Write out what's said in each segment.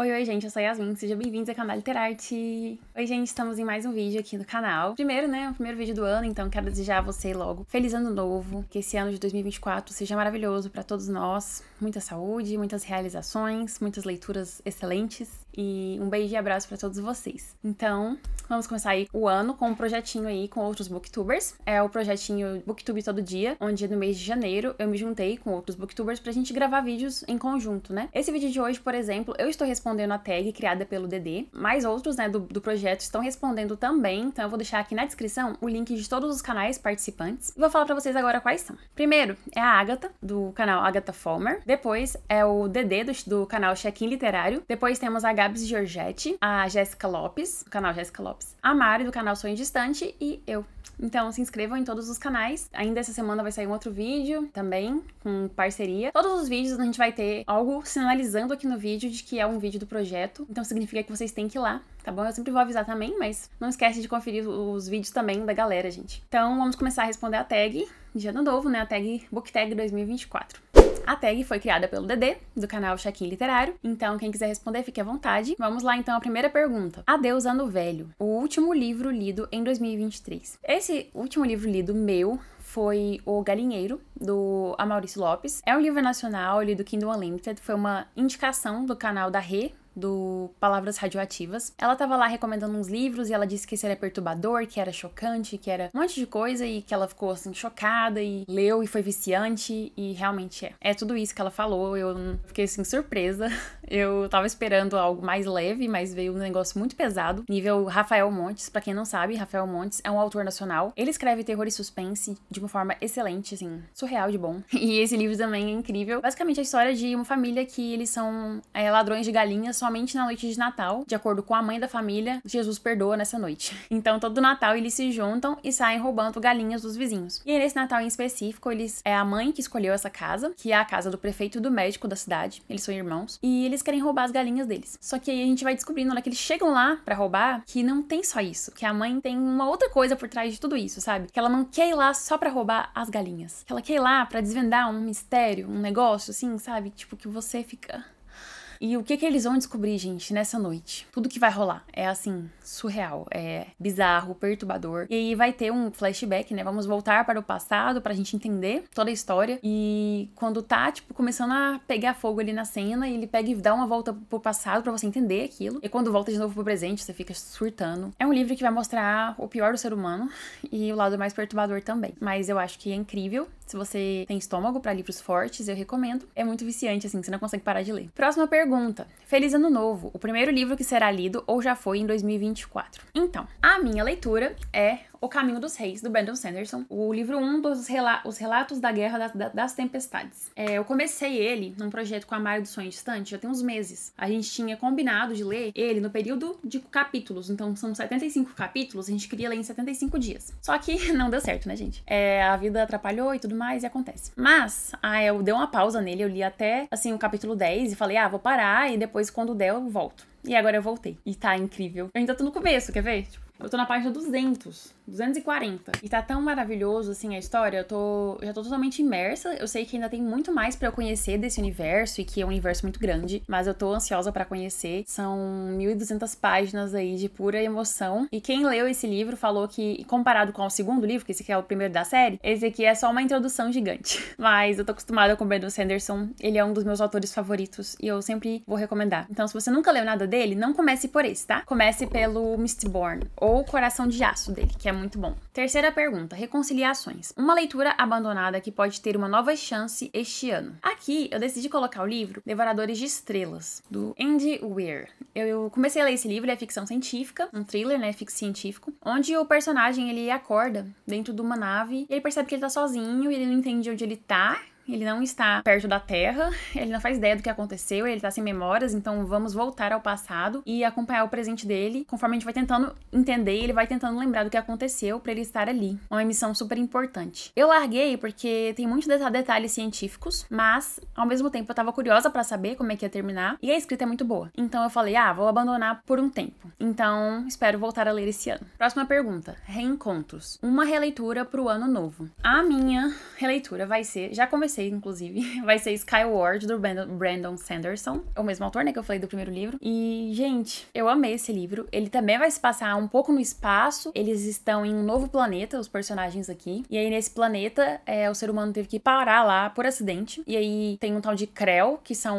Oi, oi, gente, eu sou a Yasmin, sejam bem-vindos ao canal Literarte! Oi, gente, estamos em mais um vídeo aqui no canal. Primeiro, né, o primeiro vídeo do ano, então quero desejar a você logo feliz ano novo, que esse ano de 2024 seja maravilhoso para todos nós, muita saúde, muitas realizações, muitas leituras excelentes e um beijo e abraço para todos vocês. Então, vamos começar aí o ano com um projetinho aí com outros booktubers. É o projetinho Booktube Todo Dia, onde no mês de janeiro eu me juntei com outros booktubers pra gente gravar vídeos em conjunto, né? Esse vídeo de hoje, por exemplo, eu estou respondendo a tag criada pelo DD, mas outros, né, do, do projeto estão respondendo também, então eu vou deixar aqui na descrição o link de todos os canais participantes. E vou falar para vocês agora quais são. Primeiro é a Agatha, do canal Agatha Falmer. Depois é o DD, do, do canal Check-in Literário. Depois temos a Gabi Gabs Giorgetti, a Jéssica Lopes, do canal Jéssica Lopes, a Mari, do canal Sonho Distante e eu. Então se inscrevam em todos os canais. Ainda essa semana vai sair um outro vídeo também, com parceria. Todos os vídeos a gente vai ter algo sinalizando aqui no vídeo de que é um vídeo do projeto. Então significa que vocês têm que ir lá, tá bom? Eu sempre vou avisar também, mas não esquece de conferir os vídeos também da galera, gente. Então vamos começar a responder a tag de ano novo, né? A tag BookTag 2024. A tag foi criada pelo Dedê, do canal Check-in Literário, então quem quiser responder, fique à vontade. Vamos lá então à primeira pergunta. Adeus Ano Velho, o último livro lido em 2023. Esse último livro lido meu foi O Galinheiro, do Amaurício Lopes. É um livro nacional, lido é do Kindle Unlimited, foi uma indicação do canal da Rê, do Palavras Radioativas. Ela estava lá recomendando uns livros e ela disse que esse era perturbador, que era chocante, que era um monte de coisa e que ela ficou assim chocada e leu e foi viciante e realmente é. É tudo isso que ela falou. Eu fiquei assim surpresa Eu tava esperando algo mais leve, mas veio um negócio muito pesado, nível Rafael Montes. Para quem não sabe, Rafael Montes é um autor nacional. Ele escreve terror e suspense de uma forma excelente, assim, surreal de bom. E esse livro também é incrível. Basicamente a história de uma família que eles são é, ladrões de galinhas somente na noite de Natal, de acordo com a mãe da família. Jesus perdoa nessa noite. Então todo Natal eles se juntam e saem roubando galinhas dos vizinhos. E nesse Natal em específico, eles é a mãe que escolheu essa casa, que é a casa do prefeito e do médico da cidade. Eles são irmãos. E eles eles querem roubar as galinhas deles. Só que aí a gente vai descobrindo na hora que eles chegam lá para roubar que não tem só isso, que a mãe tem uma outra coisa por trás de tudo isso, sabe? Que ela não quer ir lá só para roubar as galinhas. Que ela quer ir lá para desvendar um mistério, um negócio assim, sabe? Tipo que você fica e o que que eles vão descobrir, gente, nessa noite? Tudo que vai rolar é assim, surreal, é bizarro, perturbador. E aí vai ter um flashback, né? Vamos voltar para o passado pra gente entender toda a história. E quando tá, tipo, começando a pegar fogo ali na cena, ele pega e dá uma volta pro passado para você entender aquilo. E quando volta de novo pro presente, você fica surtando. É um livro que vai mostrar o pior do ser humano e o lado mais perturbador também. Mas eu acho que é incrível. Se você tem estômago para livros fortes, eu recomendo. É muito viciante, assim, você não consegue parar de ler. Próxima pergunta. Feliz Ano Novo, o primeiro livro que será lido ou já foi em 2024. Então, a minha leitura é o Caminho dos Reis, do Brandon Sanderson, o livro 1 um dos rela Os Relatos da Guerra das, das Tempestades. É, eu comecei ele num projeto com a Mário do Sonho Distante já tem uns meses. A gente tinha combinado de ler ele no período de capítulos, então são 75 capítulos, a gente queria ler em 75 dias. Só que não deu certo, né, gente? É, a vida atrapalhou e tudo mais, e acontece. Mas, ah, eu dei uma pausa nele, eu li até, assim, o capítulo 10 e falei, ah, vou parar e depois quando der eu volto. E agora eu voltei. E tá incrível. Eu ainda tô no começo, quer ver? Tipo, eu tô na página 200, 240. E tá tão maravilhoso, assim, a história. Eu tô, já tô totalmente imersa. Eu sei que ainda tem muito mais para eu conhecer desse universo e que é um universo muito grande, mas eu tô ansiosa para conhecer. São 1.200 páginas aí de pura emoção. E quem leu esse livro falou que, comparado com o segundo livro, que esse aqui é o primeiro da série, esse aqui é só uma introdução gigante. Mas eu tô acostumada com o Brandon Sanderson. Ele é um dos meus autores favoritos e eu sempre vou recomendar. Então, se você nunca leu nada dele, não comece por esse, tá? Comece pelo Mistborn ou Coração de Aço dele, que é muito bom. Terceira pergunta, reconciliações. Uma leitura abandonada que pode ter uma nova chance este ano. Aqui eu decidi colocar o livro Devoradores de Estrelas, do Andy Weir. Eu comecei a ler esse livro, é ficção científica, um thriller, né, ficção científico, onde o personagem ele acorda dentro de uma nave e ele percebe que ele tá sozinho, ele não entende onde ele tá, ele não está perto da Terra, ele não faz ideia do que aconteceu, ele está sem memórias, então vamos voltar ao passado e acompanhar o presente dele. Conforme a gente vai tentando entender, ele vai tentando lembrar do que aconteceu para ele estar ali. É uma missão super importante. Eu larguei porque tem muitos detalhes científicos, mas ao mesmo tempo eu estava curiosa para saber como é que ia terminar e a escrita é muito boa. Então eu falei: "Ah, vou abandonar por um tempo". Então, espero voltar a ler esse ano. Próxima pergunta: reencontros. Uma releitura para o ano novo. A minha releitura vai ser, já comecei ser, inclusive, vai ser Skyward, do Brandon Sanderson, é o mesmo autor, né, que eu falei do primeiro livro. E, gente, eu amei esse livro. Ele também vai se passar um pouco no espaço. Eles estão em um novo planeta, os personagens aqui. E aí, nesse planeta, é, o ser humano teve que parar lá por acidente. E aí tem um tal de Krell, que são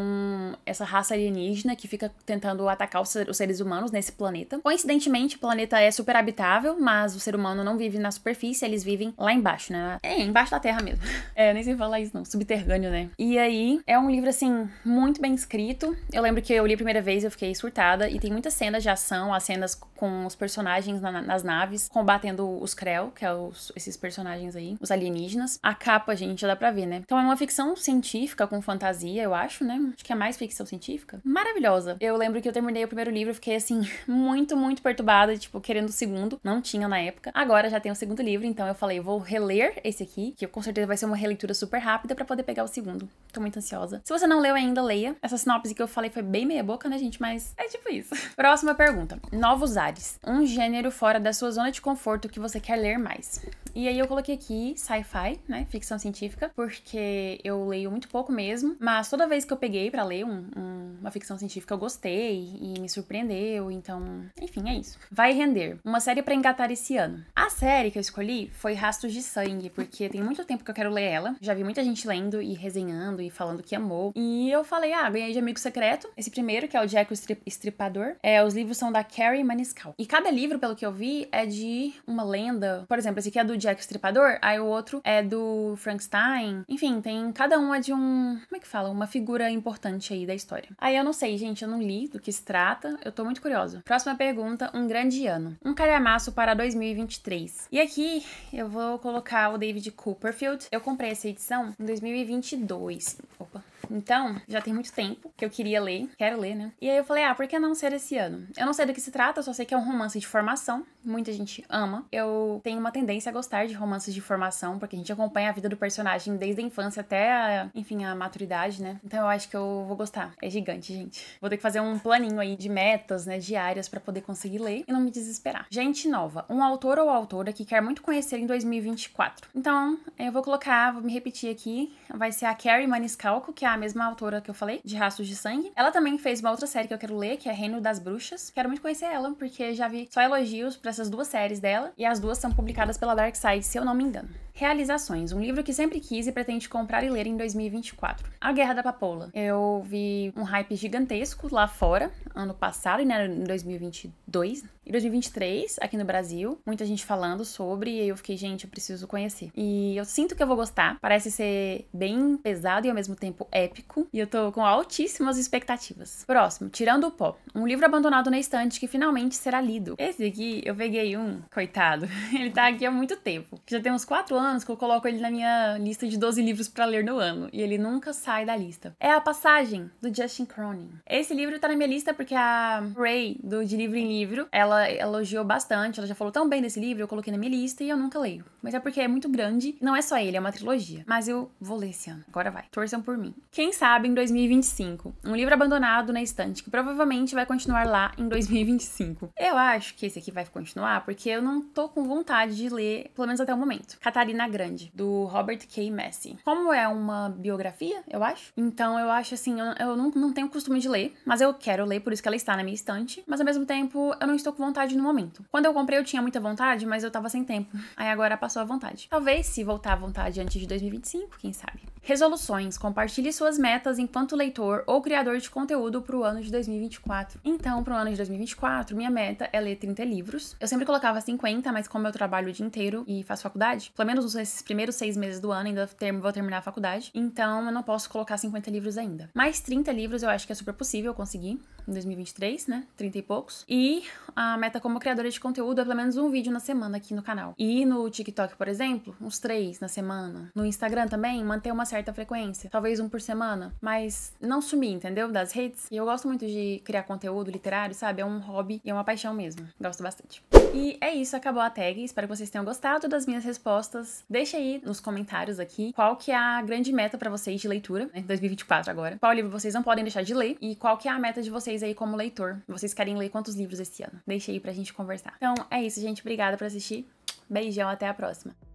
essa raça alienígena que fica tentando atacar os seres humanos nesse planeta. Coincidentemente, o planeta é super habitável, mas o ser humano não vive na superfície, eles vivem lá embaixo, né? É, embaixo da terra mesmo. É, nem sei falar isso, não subterrâneo, né? E aí é um livro, assim, muito bem escrito. Eu lembro que eu li a primeira vez eu fiquei surtada. E tem muitas cenas de ação, as cenas com os personagens na, nas naves, combatendo os Krell, que é os, esses personagens aí, os alienígenas. A capa, gente, já dá pra ver, né? Então é uma ficção científica com fantasia, eu acho, né? Acho que é mais ficção científica. Maravilhosa. Eu lembro que eu terminei o primeiro livro, e fiquei, assim, muito, muito perturbada, tipo, querendo o segundo. Não tinha na época. Agora já tem o segundo livro, então eu falei, vou reler esse aqui, que com certeza vai ser uma releitura super rápida para poder pegar o segundo. Tô muito ansiosa. Se você não leu ainda, leia. Essa sinopse que eu falei foi bem meia boca, né, gente? Mas é tipo isso. Próxima pergunta. Novos ares. Um gênero fora da sua zona de conforto que você quer ler mais. E aí eu coloquei aqui sci-fi, né? Ficção científica, porque eu leio muito pouco mesmo. Mas toda vez que eu peguei para ler um, um, uma ficção científica, eu gostei e me surpreendeu. Então, enfim, é isso. Vai render. Uma série para engatar esse ano. A série que eu escolhi foi Rastros de Sangue, porque tem muito tempo que eu quero ler ela. Já vi muita gente lendo e resenhando e falando que amou. E eu falei, ah, ganhei de Amigo Secreto. Esse primeiro, que é o Jack o Estripador. É, os livros são da Carrie Maniscal. E cada livro, pelo que eu vi, é de uma lenda. Por exemplo, esse aqui é do Jack o Estripador, aí o outro é do Frankenstein. Enfim, tem cada um é de um. Como é que fala? Uma figura importante aí da história. Aí eu não sei, gente, eu não li do que se trata. Eu tô muito curiosa. Próxima pergunta: um grande ano. Um calhamaço para 2023. E aqui eu vou colocar o David Copperfield. Eu comprei essa edição em 2022. Opa. Então, já tem muito tempo que eu queria ler, quero ler, né? E aí eu falei, ah, por que não ser esse ano? Eu não sei do que se trata, só sei que é um romance de formação, muita gente ama. Eu tenho uma tendência a gostar de romances de formação, porque a gente acompanha a vida do personagem desde a infância até, a, enfim, a maturidade, né? Então eu acho que eu vou gostar. É gigante, gente. Vou ter que fazer um planinho aí de metas, né, diárias para poder conseguir ler e não me desesperar. Gente nova, um autor ou autora que quer muito conhecer em 2024. Então, eu vou colocar, vou me repetir aqui, vai ser a Carrie Maniscalco, que é a mesma autora que eu falei, de Rastros de Sangue. Ela também fez uma outra série que eu quero ler, que é Reino das Bruxas. Quero muito conhecer ela, porque já vi só elogios para essas duas séries dela, e as duas são publicadas pela Dark Side, se eu não me engano. Realizações, um livro que sempre quis e pretende comprar e ler em 2024. A Guerra da Papoula. Eu vi um hype gigantesco lá fora, ano passado, né, em 2022. Em 2023, aqui no Brasil, muita gente falando sobre, e eu fiquei, gente, eu preciso conhecer. E eu sinto que eu vou gostar, parece ser bem pesado e ao mesmo tempo épico, e eu tô com altíssimas expectativas. Próximo, Tirando o Pó, um livro abandonado na estante que finalmente será lido. Esse aqui, eu peguei um, coitado, ele tá aqui há muito tempo, já tem uns 4 anos anos que eu coloco ele na minha lista de 12 livros para ler no ano, e ele nunca sai da lista. É A Passagem, do Justin Cronin. Esse livro tá na minha lista porque a Ray, do De Livro em Livro, ela elogiou bastante, ela já falou tão bem desse livro, eu coloquei na minha lista e eu nunca leio. Mas é porque é muito grande, não é só ele, é uma trilogia. Mas eu vou ler esse ano, agora vai. Torçam por mim. Quem sabe em 2025, um livro abandonado na estante que provavelmente vai continuar lá em 2025. Eu acho que esse aqui vai continuar porque eu não tô com vontade de ler, pelo menos até o momento. Catarina na Grande, do Robert K. Massey. Como é uma biografia, eu acho, então eu acho assim, eu, eu não, não tenho costume de ler, mas eu quero ler, por isso que ela está na minha estante, mas ao mesmo tempo eu não estou com vontade no momento. Quando eu comprei eu tinha muita vontade, mas eu tava sem tempo. Aí agora passou a vontade. Talvez se voltar à vontade antes de 2025, quem sabe. Resoluções. Compartilhe suas metas enquanto leitor ou criador de conteúdo pro ano de 2024. Então, pro ano de 2024, minha meta é ler 30 livros. Eu sempre colocava 50, mas como eu trabalho o dia inteiro e faço faculdade, pelo menos menos esses primeiros seis meses do ano, ainda vou terminar a faculdade. Então eu não posso colocar 50 livros ainda. Mais 30 livros eu acho que é super possível conseguir em 2023, né? 30 e poucos. E a meta como criadora de conteúdo é pelo menos um vídeo na semana aqui no canal. E no TikTok, por exemplo, uns três na semana. No Instagram também, manter uma certa frequência, talvez um por semana, mas não sumir, entendeu? Das redes. E eu gosto muito de criar conteúdo literário, sabe? É um hobby e é uma paixão mesmo. Gosto bastante. E é isso, acabou a tag. Espero que vocês tenham gostado das minhas respostas. Deixa aí nos comentários aqui qual que é a grande meta para vocês de leitura, né? 2024 agora. Qual livro vocês não podem deixar de ler e qual que é a meta de vocês vocês aí como leitor. Vocês querem ler quantos livros esse ano? Deixa aí pra gente conversar. Então é isso, gente. Obrigada por assistir. Beijão, até a próxima.